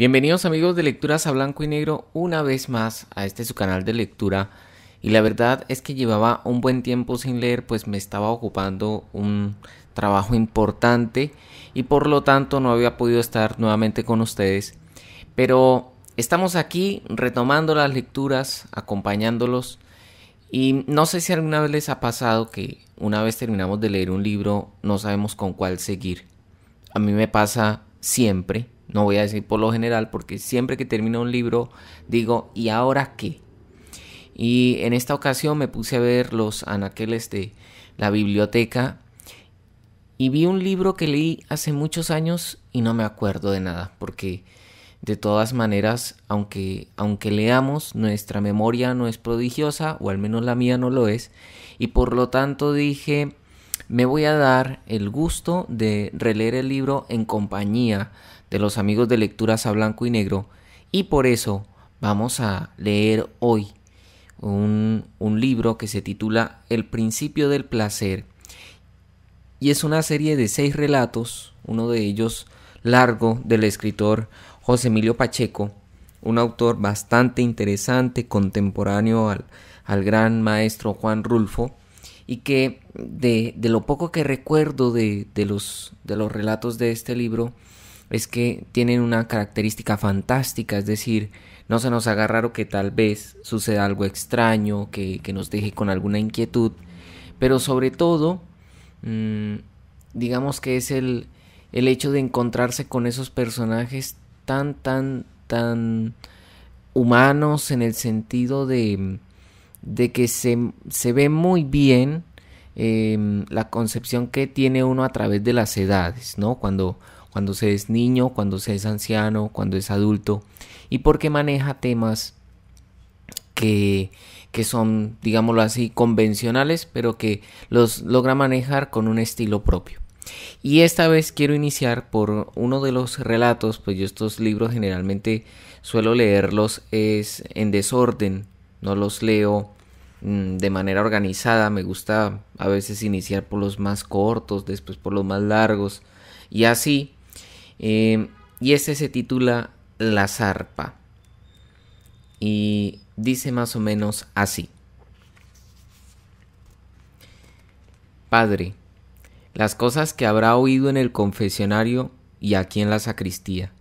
Bienvenidos amigos de Lecturas a Blanco y Negro una vez más a este su canal de lectura y la verdad es que llevaba un buen tiempo sin leer pues me estaba ocupando un trabajo importante y por lo tanto no había podido estar nuevamente con ustedes pero estamos aquí retomando las lecturas acompañándolos y no sé si alguna vez les ha pasado que una vez terminamos de leer un libro no sabemos con cuál seguir a mí me pasa siempre no voy a decir por lo general porque siempre que termino un libro digo, ¿y ahora qué? Y en esta ocasión me puse a ver los anaqueles de la biblioteca y vi un libro que leí hace muchos años y no me acuerdo de nada porque de todas maneras, aunque, aunque leamos, nuestra memoria no es prodigiosa, o al menos la mía no lo es, y por lo tanto dije, me voy a dar el gusto de releer el libro en compañía de los amigos de Lecturas a Blanco y Negro y por eso vamos a leer hoy un, libro que se titula El principio del placer y es una serie de seis relatos, uno de ellos largo del escritor José Emilio Pacheco, un autor bastante interesante, contemporáneo al, al gran maestro Juan Rulfo, y que de, lo poco que recuerdo de, los, de los relatos de este libro es que tienen una característica fantástica, es decir, no se nos haga raro que tal vez suceda algo extraño, que, nos deje con alguna inquietud, pero sobre todo, mm, digamos que es el, el hecho de encontrarse con esos personajes tan, tan, tan humanos en el sentido de, de que se, ve muy bien em, la concepción que tiene uno a través de las edades, ¿no? Cuando, cuando se es niño, cuando se es anciano, cuando es adulto, y porque maneja temas que, son, digámoslo así, convencionales, pero que los logra manejar con un estilo propio. Y esta vez quiero iniciar por uno de los relatos, pues yo estos libros generalmente suelo leerlos es en desorden no los leo mm, de manera organizada, me gusta a veces iniciar por los más cortos, después por los más largos y así. Eh, y este se titula La zarpa y dice más o menos así. Padre, las cosas que habrá oído en el confesionario y aquí en la sacristía.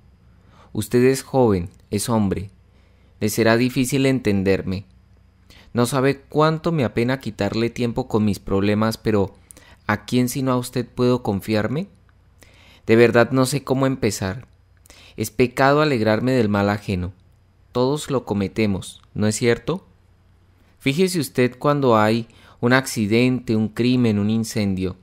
Usted es joven, es hombre. Le será difícil entenderme, no sabe cuánto me apena quitarle tiempo con mis problemas, pero ¿a quién sino a usted puedo confiarme? De verdad no sé cómo empezar. Es pecado alegrarme del mal ajeno. Todos lo cometemos, ¿no es cierto? Fíjese usted cuando hay un accidente, un crimen, un incendio.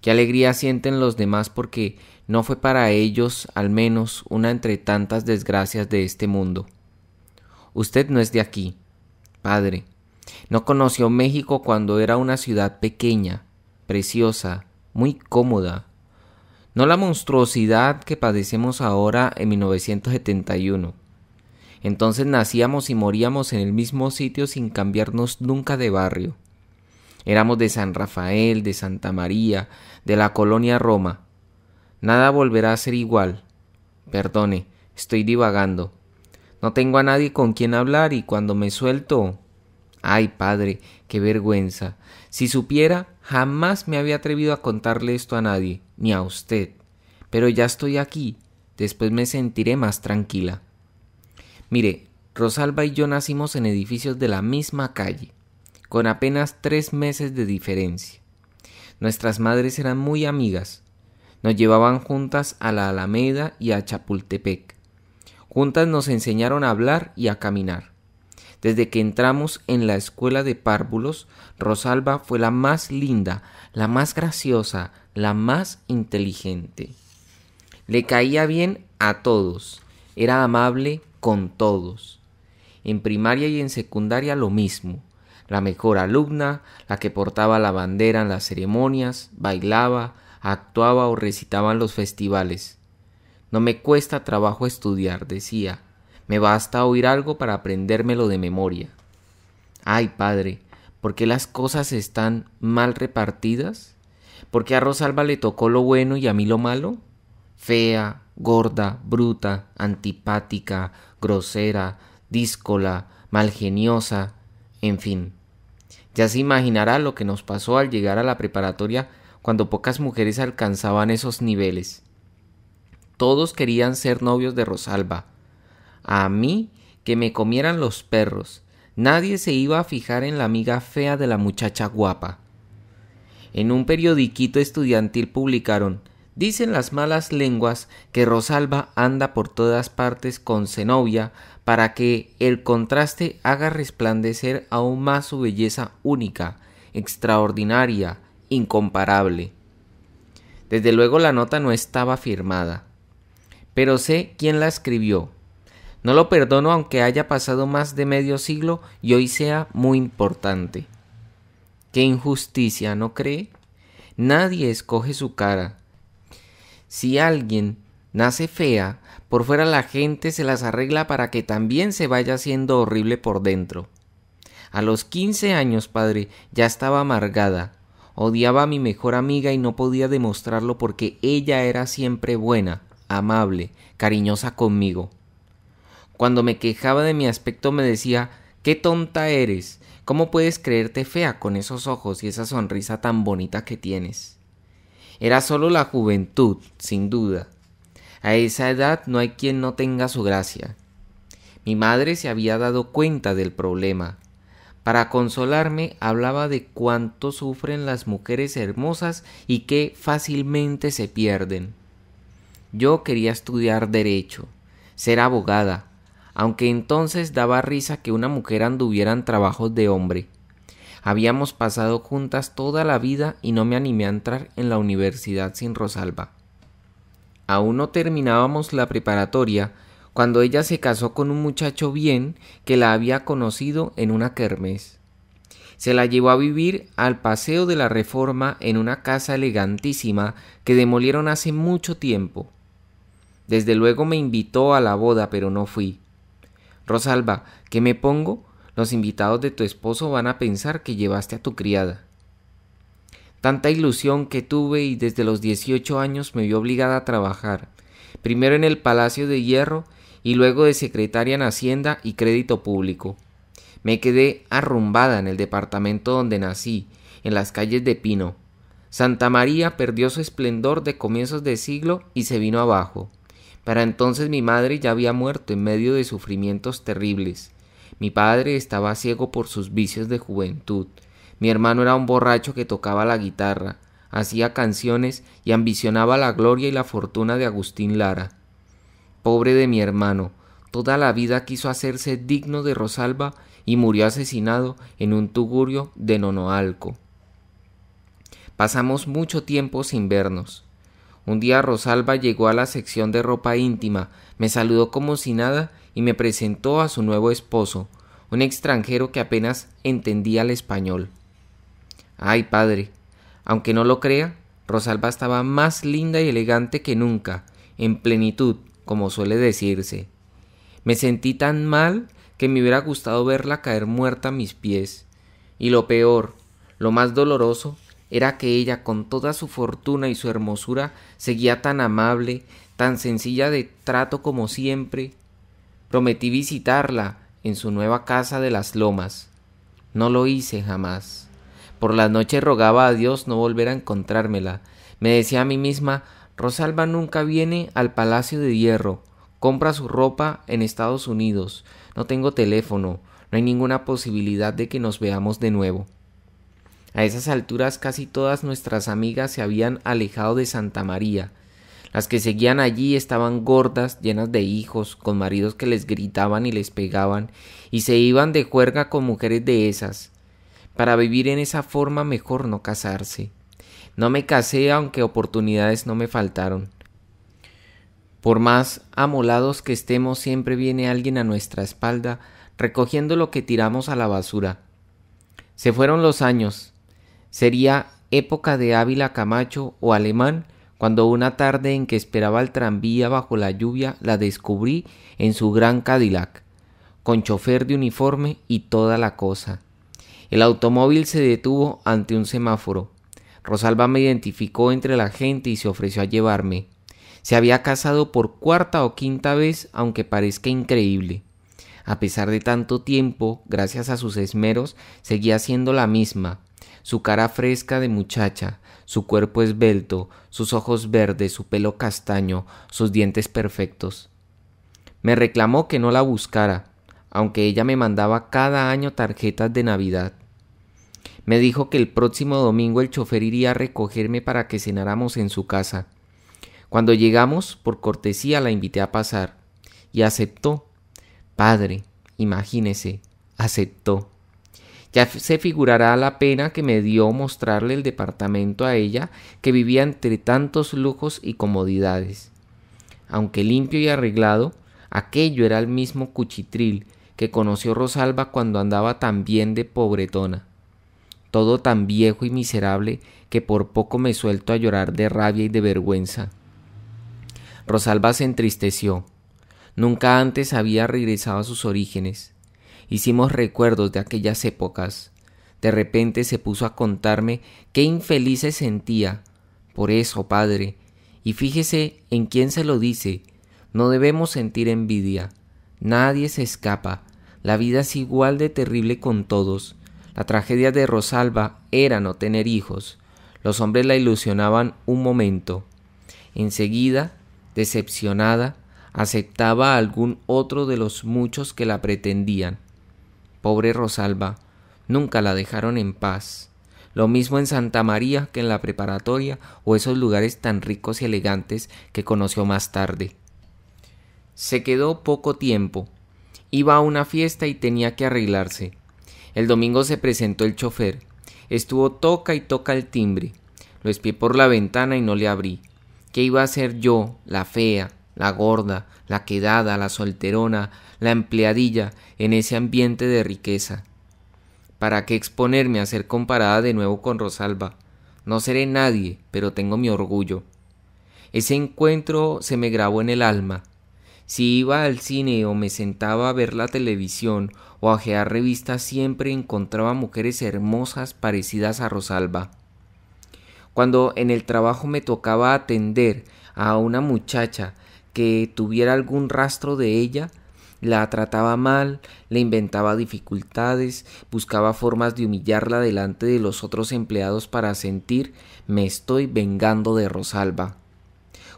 Qué alegría sienten los demás porque no fue para ellos al menos una entre tantas desgracias de este mundo. Usted no es de aquí, padre. No conoció México cuando era una ciudad pequeña, preciosa, muy cómoda. No la monstruosidad que padecemos ahora en 1971. Entonces nacíamos y moríamos en el mismo sitio sin cambiarnos nunca de barrio. Éramos de San Rafael, de Santa María, de la colonia Roma. Nada volverá a ser igual. Perdone, estoy divagando. No tengo a nadie con quien hablar y cuando me suelto... Ay, padre, qué vergüenza. Si supiera, jamás me había atrevido a contarle esto a nadie, ni a usted. Pero ya estoy aquí. Después me sentiré más tranquila. Mire, Rosalba y yo nacimos en edificios de la misma calle, con apenas tres meses de diferencia. Nuestras madres eran muy amigas. Nos llevaban juntas a la Alameda y a Chapultepec. Juntas nos enseñaron a hablar y a caminar. Desde que entramos en la escuela de párvulos, Rosalba fue la más linda, la más graciosa, la más inteligente. Le caía bien a todos, era amable con todos. En primaria y en secundaria lo mismo. La mejor alumna, la que portaba la bandera en las ceremonias, bailaba, actuaba o recitaba en los festivales. No me cuesta trabajo estudiar, decía. Me basta oír algo para aprendérmelo de memoria. Ay, padre, ¿por qué las cosas están mal repartidas? ¿Por qué a Rosalba le tocó lo bueno y a mí lo malo? Fea, gorda, bruta, antipática, grosera, díscola, malgeniosa, en fin. Ya se imaginará lo que nos pasó al llegar a la preparatoria cuando pocas mujeres alcanzaban esos niveles. Todos querían ser novios de Rosalba. A mí, que me comieran los perros. Nadie se iba a fijar en la amiga fea de la muchacha guapa. En un periodiquito estudiantil publicaron Dicen las malas lenguas que Rosalba anda por todas partes con Zenobia para que el contraste haga resplandecer aún más su belleza única, extraordinaria, incomparable. Desde luego la nota no estaba firmada pero sé quién la escribió. No lo perdono aunque haya pasado más de medio siglo y hoy sea muy importante. Qué injusticia, ¿no cree? Nadie escoge su cara. Si alguien nace fea, por fuera la gente se las arregla para que también se vaya siendo horrible por dentro. A los quince años, padre, ya estaba amargada. Odiaba a mi mejor amiga y no podía demostrarlo porque ella era siempre buena amable, cariñosa conmigo. Cuando me quejaba de mi aspecto me decía, qué tonta eres, ¿cómo puedes creerte fea con esos ojos y esa sonrisa tan bonita que tienes? Era solo la juventud, sin duda. A esa edad no hay quien no tenga su gracia. Mi madre se había dado cuenta del problema. Para consolarme hablaba de cuánto sufren las mujeres hermosas y que fácilmente se pierden. Yo quería estudiar derecho, ser abogada, aunque entonces daba risa que una mujer anduviera en trabajos de hombre. Habíamos pasado juntas toda la vida y no me animé a entrar en la universidad sin Rosalba. Aún no terminábamos la preparatoria cuando ella se casó con un muchacho bien que la había conocido en una kermés. Se la llevó a vivir al Paseo de la Reforma en una casa elegantísima que demolieron hace mucho tiempo. Desde luego me invitó a la boda, pero no fui. Rosalba, ¿qué me pongo? Los invitados de tu esposo van a pensar que llevaste a tu criada. Tanta ilusión que tuve y desde los dieciocho años me vi obligada a trabajar, primero en el Palacio de Hierro y luego de secretaria en Hacienda y Crédito Público. Me quedé arrumbada en el departamento donde nací, en las calles de Pino. Santa María perdió su esplendor de comienzos de siglo y se vino abajo. Para entonces mi madre ya había muerto en medio de sufrimientos terribles. Mi padre estaba ciego por sus vicios de juventud. Mi hermano era un borracho que tocaba la guitarra, hacía canciones y ambicionaba la gloria y la fortuna de Agustín Lara. Pobre de mi hermano, toda la vida quiso hacerse digno de Rosalba y murió asesinado en un tugurio de Nonoalco. Pasamos mucho tiempo sin vernos. Un día Rosalba llegó a la sección de ropa íntima, me saludó como si nada y me presentó a su nuevo esposo, un extranjero que apenas entendía el español. Ay, padre, aunque no lo crea, Rosalba estaba más linda y elegante que nunca, en plenitud, como suele decirse. Me sentí tan mal que me hubiera gustado verla caer muerta a mis pies. Y lo peor, lo más doloroso, era que ella, con toda su fortuna y su hermosura, seguía tan amable, tan sencilla de trato como siempre. Prometí visitarla en su nueva casa de las lomas. No lo hice jamás. Por la noche rogaba a Dios no volver a encontrármela. Me decía a mí misma Rosalba nunca viene al Palacio de Hierro, compra su ropa en Estados Unidos, no tengo teléfono, no hay ninguna posibilidad de que nos veamos de nuevo. A esas alturas casi todas nuestras amigas se habían alejado de Santa María. Las que seguían allí estaban gordas, llenas de hijos, con maridos que les gritaban y les pegaban, y se iban de juerga con mujeres de esas. Para vivir en esa forma mejor no casarse. No me casé aunque oportunidades no me faltaron. Por más amolados que estemos, siempre viene alguien a nuestra espalda recogiendo lo que tiramos a la basura. Se fueron los años, Sería época de Ávila Camacho o Alemán cuando una tarde en que esperaba el tranvía bajo la lluvia la descubrí en su gran Cadillac, con chofer de uniforme y toda la cosa. El automóvil se detuvo ante un semáforo. Rosalba me identificó entre la gente y se ofreció a llevarme. Se había casado por cuarta o quinta vez, aunque parezca increíble. A pesar de tanto tiempo, gracias a sus esmeros, seguía siendo la misma, su cara fresca de muchacha, su cuerpo esbelto, sus ojos verdes, su pelo castaño, sus dientes perfectos. Me reclamó que no la buscara, aunque ella me mandaba cada año tarjetas de Navidad. Me dijo que el próximo domingo el chofer iría a recogerme para que cenáramos en su casa. Cuando llegamos, por cortesía la invité a pasar, y aceptó. Padre, imagínese, aceptó. Ya se figurará la pena que me dio mostrarle el departamento a ella, que vivía entre tantos lujos y comodidades. Aunque limpio y arreglado, aquello era el mismo cuchitril que conoció Rosalba cuando andaba tan bien de pobretona. Todo tan viejo y miserable que por poco me suelto a llorar de rabia y de vergüenza. Rosalba se entristeció. Nunca antes había regresado a sus orígenes hicimos recuerdos de aquellas épocas. De repente se puso a contarme qué infeliz se sentía. Por eso, padre, y fíjese en quién se lo dice, no debemos sentir envidia. Nadie se escapa. La vida es igual de terrible con todos. La tragedia de Rosalba era no tener hijos. Los hombres la ilusionaban un momento. Enseguida, decepcionada, aceptaba a algún otro de los muchos que la pretendían. Pobre Rosalba, nunca la dejaron en paz. Lo mismo en Santa María que en la preparatoria o esos lugares tan ricos y elegantes que conoció más tarde. Se quedó poco tiempo. Iba a una fiesta y tenía que arreglarse. El domingo se presentó el chofer. Estuvo toca y toca el timbre. Lo espié por la ventana y no le abrí. ¿Qué iba a hacer yo, la fea, la gorda, la quedada, la solterona, la empleadilla, en ese ambiente de riqueza. ¿Para qué exponerme a ser comparada de nuevo con Rosalba? No seré nadie, pero tengo mi orgullo. Ese encuentro se me grabó en el alma. Si iba al cine o me sentaba a ver la televisión o a revistas, siempre encontraba mujeres hermosas parecidas a Rosalba. Cuando en el trabajo me tocaba atender a una muchacha que tuviera algún rastro de ella, la trataba mal, le inventaba dificultades, buscaba formas de humillarla delante de los otros empleados para sentir me estoy vengando de Rosalba.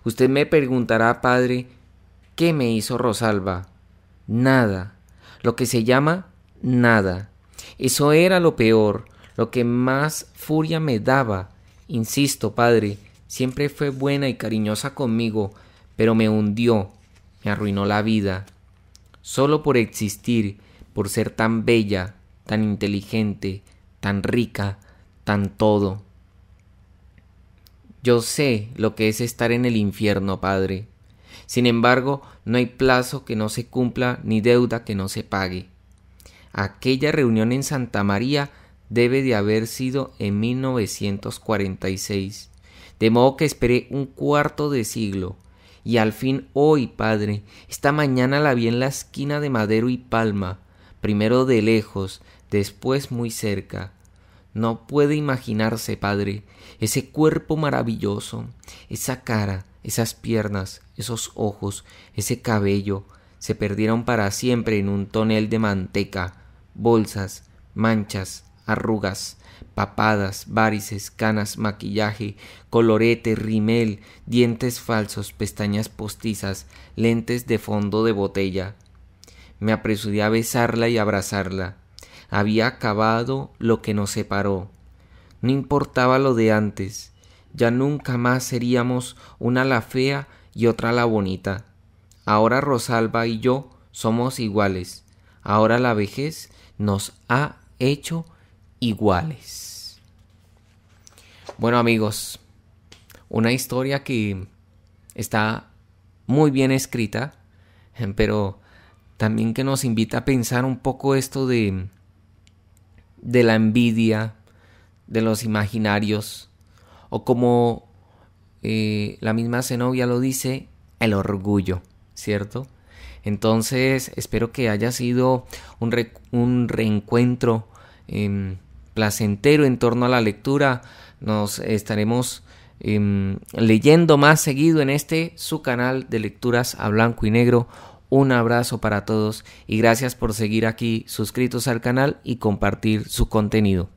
Usted me preguntará, padre, ¿qué me hizo Rosalba? Nada. Lo que se llama nada. Eso era lo peor, lo que más furia me daba. Insisto, padre, siempre fue buena y cariñosa conmigo, pero me hundió, me arruinó la vida. Solo por existir, por ser tan bella, tan inteligente, tan rica, tan todo. Yo sé lo que es estar en el infierno, Padre. Sin embargo, no hay plazo que no se cumpla ni deuda que no se pague. Aquella reunión en Santa María debe de haber sido en 1946, de modo que esperé un cuarto de siglo y al fin hoy, Padre, esta mañana la vi en la esquina de Madero y Palma, primero de lejos, después muy cerca. No puede imaginarse, Padre, ese cuerpo maravilloso, esa cara, esas piernas, esos ojos, ese cabello, se perdieron para siempre en un tonel de manteca, bolsas, manchas, arrugas, papadas, varices, canas, maquillaje, colorete, rimel, dientes falsos, pestañas postizas, lentes de fondo de botella. Me apresuré a besarla y abrazarla. Había acabado lo que nos separó. No importaba lo de antes. Ya nunca más seríamos una la fea y otra la bonita. Ahora Rosalba y yo somos iguales. Ahora la vejez nos ha hecho iguales. Bueno amigos, una historia que está muy bien escrita, eh, pero también que nos invita a pensar un poco esto de, de la envidia, de los imaginarios, o como eh, la misma Zenobia lo dice, el orgullo, ¿cierto? Entonces espero que haya sido un, reencuentro en em, placentero en torno a la lectura. Nos estaremos em, leyendo más seguido en este su canal de lecturas a blanco y negro. Un abrazo para todos y gracias por seguir aquí suscritos al canal y compartir su contenido.